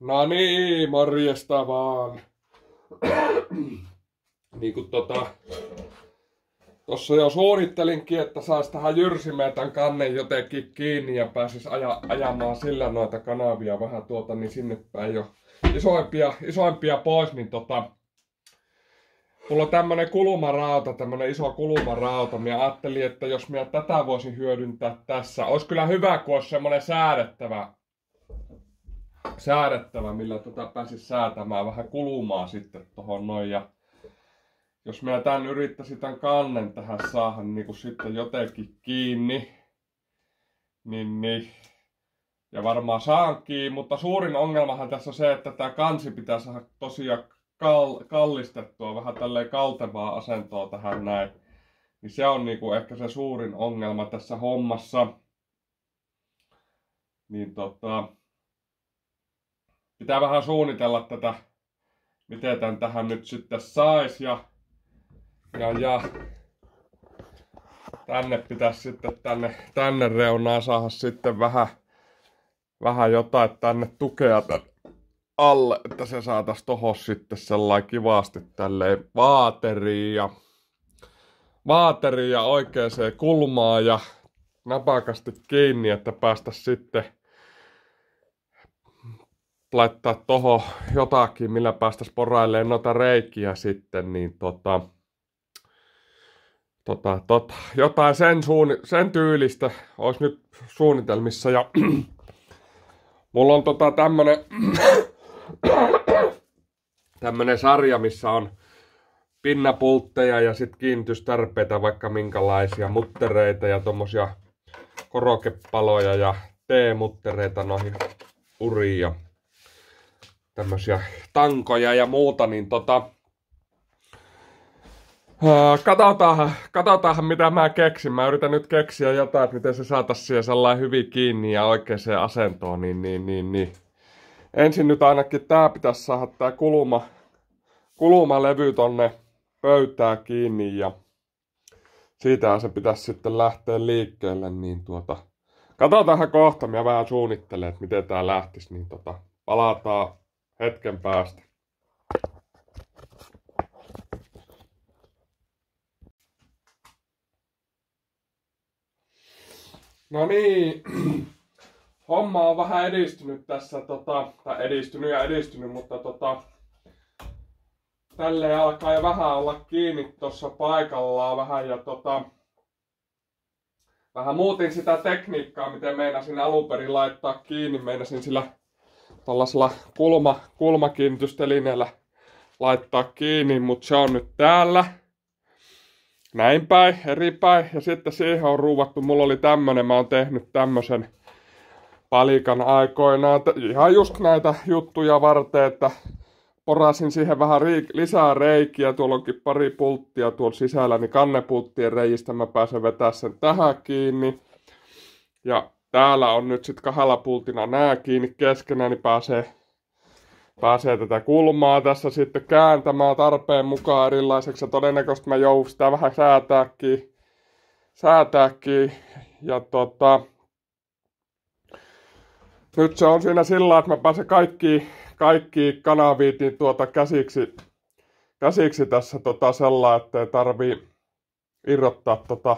No niin, morjesta vaan. niin kuin tota, Tossa jo suunnittelinkin, että saisi tähän jyrsimään tämän kannen jotenkin kiinni ja pääsis aja, ajamaan sillä noita kanavia vähän tuota, niin sinne päin jo isoimpia, isoimpia pois, niin tota, mulla on tämmönen kulumarauta, tämmönen iso kulumarauta. Mä ajattelin, että jos mä tätä voisin hyödyntää tässä, olisi kyllä hyvä, kun olisi semmonen säädettävä säädettävä, millä tota pääsis säätämään vähän kulumaa sitten tuohon noin. Ja jos minä tämän yrittäisin tämän kannen tähän saada niin kuin sitten jotenkin kiinni, niin, niin ja varmaan kiinni, mutta suurin ongelmahan tässä on se, että tämä kansi pitää saada tosiaan kal- kallistettua vähän tälleen kaltevaa asentoa tähän näin. Niin se on niinku ehkä se suurin ongelma tässä hommassa. Niin tota, pitää vähän suunnitella tätä, miten tämän tähän nyt sitten saisi ja, ja, ja tänne pitäisi sitten tänne, tänne reunaan saada sitten vähän, vähän jotain tänne tukea tänne alle, että se saatais tohon sitten sellainen kivasti tälleen vaateriin ja, vaateriin ja oikeaan kulmaan ja napakasti kiinni, että päästä sitten laittaa toho jotakin, millä päästä porailemaan noita reikiä sitten, niin tota, tota, tota, jotain sen, suun, sen tyylistä olisi nyt suunnitelmissa. Ja mulla on tota tämmönen, tämmönen sarja, missä on pinnapultteja ja sitten kiintystärpeitä, vaikka minkälaisia muttereita ja tommosia korokepaloja ja muttereita noihin uriin tämmöisiä tankoja ja muuta, niin tota, Katsotaan, katsotaan, mitä mä keksin. Mä yritän nyt keksiä jotain, että miten se saataisiin siihen sellainen hyvin kiinni ja oikeaan asentoon. Niin, niin, niin, niin. Ensin nyt ainakin tää pitäisi saada tää kuluma, kulumalevy tonne pöytää kiinni ja siitä se pitäisi sitten lähteä liikkeelle. Niin tuota, katsotaan kohta, mä vähän suunnittelen, että miten tää lähtisi. Niin tota, palataan hetken päästä. No niin, homma on vähän edistynyt tässä, tota, tai edistynyt ja edistynyt, mutta tota, tälle alkaa jo vähän olla kiinni tuossa paikallaan vähän ja tota, vähän muutin sitä tekniikkaa, miten meinasin alun perin laittaa kiinni, meinasin sillä tällaisella kulma, kulmakiintystelineellä laittaa kiinni, mutta se on nyt täällä. Näin päin, eri päin. Ja sitten siihen on ruuvattu, mulla oli tämmönen, mä oon tehnyt tämmösen palikan aikoinaan. Ihan just näitä juttuja varten, että porasin siihen vähän riik- lisää reikiä, tuolla onkin pari pulttia tuolla sisällä, niin kannepulttien reijistä mä pääsen vetää sen tähän kiinni. Ja täällä on nyt sitten kahdella pultina nämä kiinni keskenään, niin pääsee, pääsee tätä kulmaa tässä sitten kääntämään tarpeen mukaan erilaiseksi. Ja todennäköisesti mä joudun sitä vähän säätääkin. säätääkin. Ja tota, nyt se on siinä sillä, että mä pääsen kaikki, kaikki kanaviitin niin tuota käsiksi, käsiksi tässä tota sellainen, että ei tarvii irrottaa tota,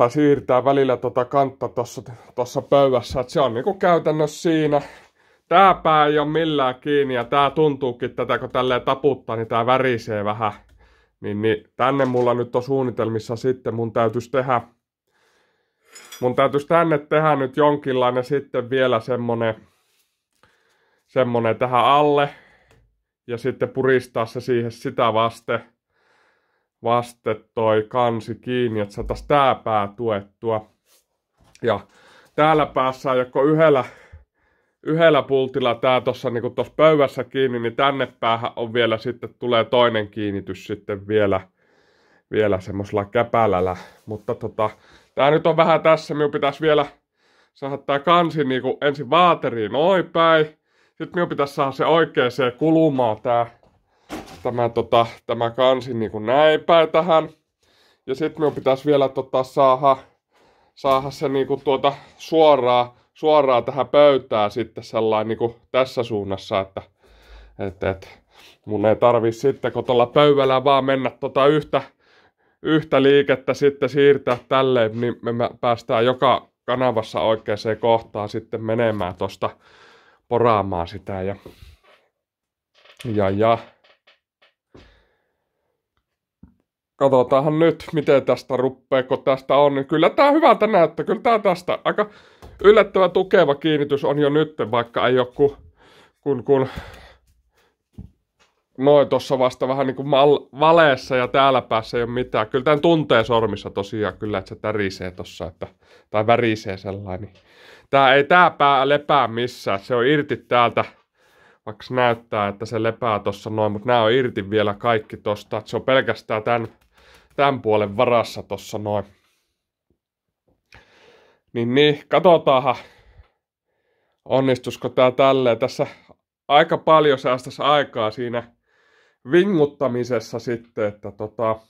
tai siirtää välillä tota kantta tuossa tossa pöydässä. Et se on niinku käytännössä siinä. Tää pää ei ole millään kiinni ja tää tuntuukin tätä, kun tälleen taputtaa, niin tää värisee vähän. Niin, niin tänne mulla nyt on suunnitelmissa sitten, mun täytyisi tehdä, mun täytyisi tänne tehdä nyt jonkinlainen sitten vielä semmonen, semmonen tähän alle ja sitten puristaa se siihen sitä vasten vaste toi kansi kiinni, että saataisiin tää pää tuettua. Ja täällä päässä joko yhdellä, yhdellä pultilla tää tuossa niinku pöydässä kiinni, niin tänne päähän on vielä sitten, tulee toinen kiinnitys sitten vielä, vielä semmoisella käpälällä. Mutta tota, tää nyt on vähän tässä, minun pitäisi vielä saada tää kansi niinku ensin vaateriin noin päin. Sitten minun pitäisi saada se oikeeseen kulumaan tää tämä, tota, tämä kansi niin kuin näin päin tähän. Ja sitten minun pitäisi vielä tota, saada, saada se niin kuin, tuota, suoraan, suoraan tähän pöytään sitten sellainen niin kuin tässä suunnassa, että et, et, mun ei tarvi sitten, kun tuolla pöydällä vaan mennä tota yhtä, yhtä liikettä sitten siirtää tälleen, niin me päästään joka kanavassa oikeaan kohtaan sitten menemään tuosta poraamaan sitä ja ja, ja katsotaanhan nyt, miten tästä ruppee, kun tästä on. Niin kyllä tämä hyvältä näyttää, kyllä tää tästä aika yllättävä tukeva kiinnitys on jo nyt, vaikka ei joku kun, kun, noin tuossa vasta vähän niin kuin mal- valeessa ja täällä päässä ei ole mitään. Kyllä tämän tuntee sormissa tosiaan kyllä, että se tärisee tossa, että, tai värisee sellainen. Niin tää ei tää pää lepää missään, se on irti täältä, vaikka näyttää, että se lepää tuossa noin, mutta nämä on irti vielä kaikki tosta, se on pelkästään tämän tämän puolen varassa tossa noin. Niin niin, katsotaanhan onnistusko tämä tälleen. Tässä aika paljon säästäisi aikaa siinä vinguttamisessa sitten, että tota,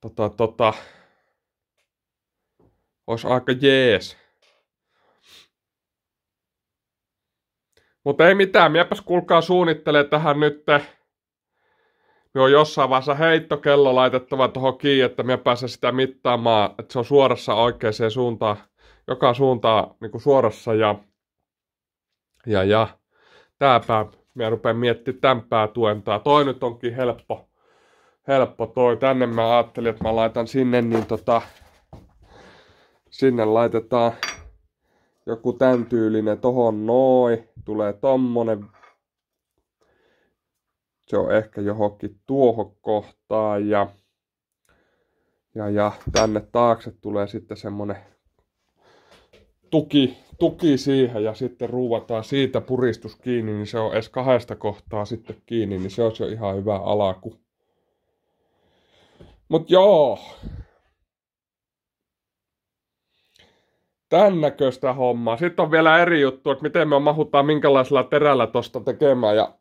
tota, tota, olisi aika jees. Mutta ei mitään, minäpäs kuulkaa suunnittelee tähän nytte me on jossain vaiheessa heittokello laitettava tuohon kiinni, että me pääsen sitä mittaamaan, että se on suorassa oikeaan suuntaan, joka suuntaan niin suorassa ja, ja, ja tääpä me rupeen miettimään tämän päätuentaa. Toi nyt onkin helppo, helppo toi. Tänne mä ajattelin, että mä laitan sinne, niin tota, sinne laitetaan joku tämän tyylinen tohon noin. Tulee tommonen se on ehkä johonkin tuohon kohtaan ja, ja, ja tänne taakse tulee sitten semmonen tuki, tuki siihen ja sitten ruuvataan siitä puristus kiinni, niin se on edes kahdesta kohtaa sitten kiinni, niin se olisi jo ihan hyvä alaku. Mut joo, tämän näköistä hommaa. Sitten on vielä eri juttu, että miten me mahutaan minkälaisella terällä tosta tekemään ja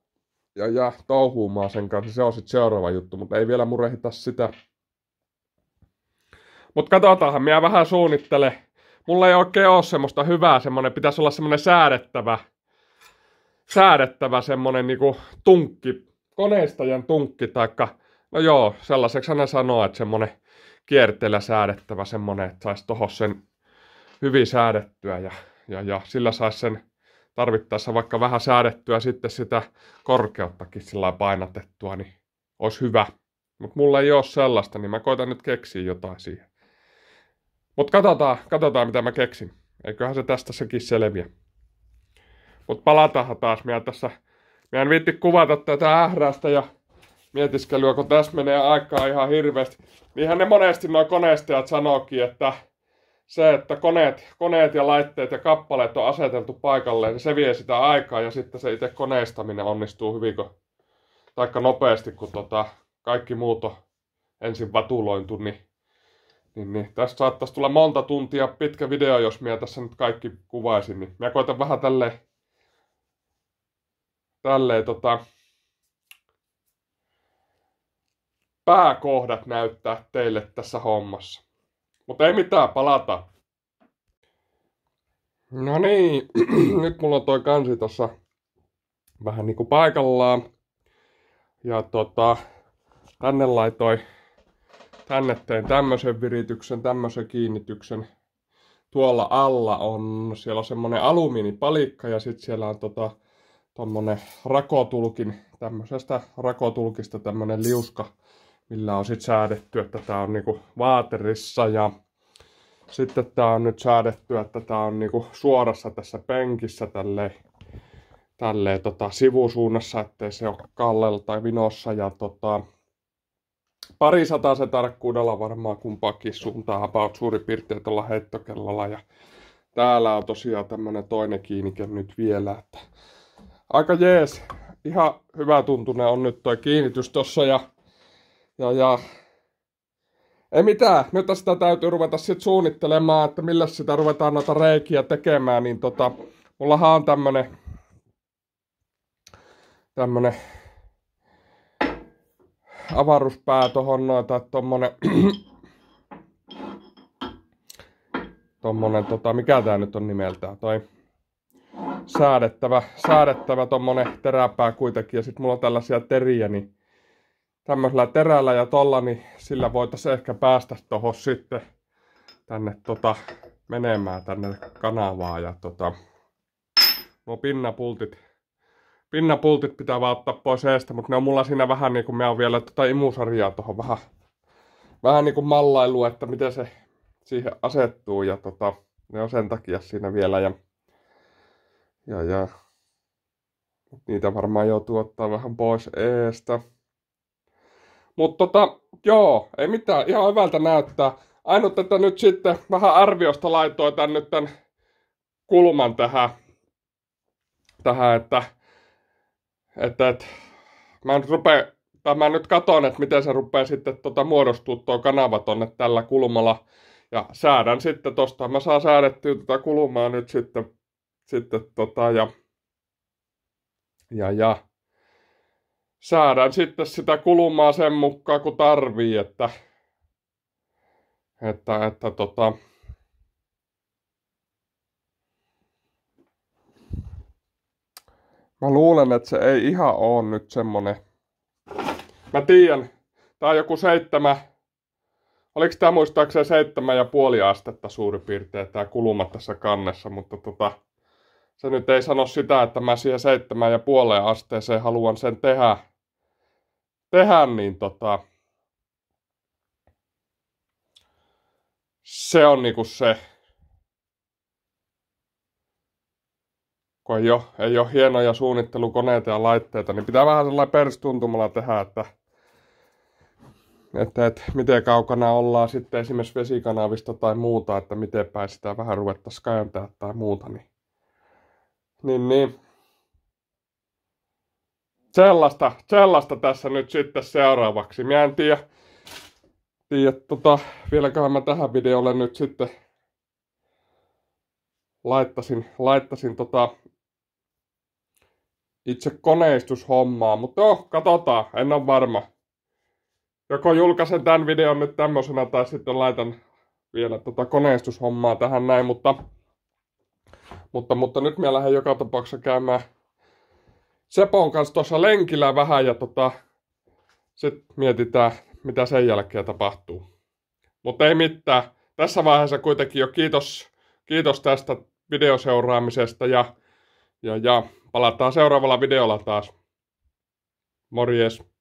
ja, ja touhuumaan sen kanssa, niin se on sitten seuraava juttu, mutta ei vielä murehita sitä. Mutta katsotaanhan, minä vähän suunnittele. Mulla ei oikein ole semmoista hyvää, semmoinen, pitäisi olla semmoinen säädettävä, säädettävä semmoinen niinku tunkki, koneistajan tunkki, taikka, no joo, sellaiseksi hän sanoo, että semmoinen kierteellä säädettävä semmoinen, että saisi tohon sen hyvin säädettyä ja, ja, ja sillä saisi sen tarvittaessa vaikka vähän säädettyä sitten sitä korkeuttakin sillä painatettua, niin olisi hyvä. Mutta mulla ei ole sellaista, niin mä koitan nyt keksiä jotain siihen. Mutta katsotaan, katsotaan, mitä mä keksin. Eiköhän se tästä sekin selviä. Mutta palataan taas. Mä tässä, mä en viitti kuvata tätä ährästä ja mietiskelyä, kun tässä menee aikaa ihan hirveästi. Niinhän ne monesti nuo koneistajat sanookin, että se, että koneet, koneet ja laitteet ja kappaleet on aseteltu paikalleen, niin se vie sitä aikaa ja sitten se itse koneistaminen onnistuu hyvin, kun, taikka nopeasti, kun tota, kaikki muut on ensin vatulointu, niin, niin, niin tästä saattaisi tulla monta tuntia pitkä video, jos minä tässä nyt kaikki kuvaisin. Niin minä koitan vähän tälleen, tälleen tota, pääkohdat näyttää teille tässä hommassa. Mutta ei mitään, palata. No niin, nyt mulla on toi kansi tossa vähän niinku paikallaan. Ja tota, tänne laitoin, tänne tein tämmösen virityksen, tämmösen kiinnityksen. Tuolla alla on, siellä on semmonen alumiinipalikka ja sitten siellä on tota, tommonen rakotulkin, tämmöisestä rakotulkista tämmönen liuska millä on sitten säädetty, että tämä on niinku vaaterissa ja sitten tämä on nyt säädetty, että tämä on niinku suorassa tässä penkissä tälle tälle tota, sivusuunnassa, ettei se ole kallella tai vinossa. Ja tota, pari sataa se tarkkuudella varmaan kumpaakin suuntaan about suurin piirtein tuolla heittokellalla. Ja täällä on tosiaan tämmönen toinen kiinnike nyt vielä. Että aika jees, ihan hyvä tuntune on nyt toi kiinnitys tossa ja ja, ja ei mitään, nyt sitä täytyy ruveta sit suunnittelemaan, että millä sitä ruvetaan noita reikiä tekemään, niin tota, mullahan on tämmönen, tämmönen avaruuspää tohon noita, tommonen, tommonen tota, mikä tää nyt on nimeltään, toi säädettävä, säädettävä tommonen teräpää kuitenkin, ja sit mulla on tällaisia teriä, niin tämmöisellä terällä ja tolla, niin sillä voitaisiin ehkä päästä tuohon sitten tänne tota, menemään tänne kanavaa ja tota, nuo pinnapultit, pinnapultit pitää vaan ottaa pois eestä, mutta ne on mulla siinä vähän niin kuin me oon vielä tota imusarjaa tuohon vähän, vähän niin kuin mallailu, että miten se siihen asettuu ja tota, ne on sen takia siinä vielä ja, ja, ja niitä varmaan joutuu ottaa vähän pois eestä. Mutta tota, joo, ei mitään, ihan hyvältä näyttää. Ainut, että nyt sitten vähän arviosta laitoi tän nyt tämän kulman tähän, tähän että, että, että mä nyt rupean, tai mä nyt katson, että miten se rupeaa sitten tota muodostua tuo kanava tonne tällä kulmalla. Ja säädän sitten tosta, mä saan säädettyä tätä kulmaa nyt sitten, sitten tota, ja, ja, ja saadaan sitten sitä kulumaa sen mukaan, kun tarvii, että, että, että tota, Mä luulen, että se ei ihan oo nyt semmonen. Mä tiedän, tää on joku seitsemä. oliko tää muistaakseni seitsemän ja puoli astetta suurin piirtein tää kuluma tässä kannessa, mutta tota, se nyt ei sano sitä, että mä siihen seitsemän ja puoleen asteeseen haluan sen tehdä, tehdä, niin tota, se on niinku se, kun ei ole, ei ole hienoja suunnittelukoneita ja laitteita, niin pitää vähän sellainen perstuntumalla tehdä, että, että, että miten kaukana ollaan sitten esimerkiksi vesikanavista tai muuta, että miten päin sitä vähän ruvettaisiin kääntää tai muuta, niin, niin, niin sellaista, sellaista tässä nyt sitten seuraavaksi. Mä en tiedä, tiedä tota, vieläköhän mä tähän videolle nyt sitten laittasin, laittasin tota itse koneistushommaa, mutta joo, katsotaan, en ole varma. Joko julkaisen tämän videon nyt tämmöisenä tai sitten laitan vielä tota koneistushommaa tähän näin, mutta, mutta, mutta nyt mä lähden joka tapauksessa käymään Sepon kanssa tuossa lenkillä vähän ja tota, sitten mietitään, mitä sen jälkeen tapahtuu. Mutta ei mitään. Tässä vaiheessa kuitenkin jo kiitos, kiitos tästä videoseuraamisesta ja, ja, ja palataan seuraavalla videolla taas. Morjes!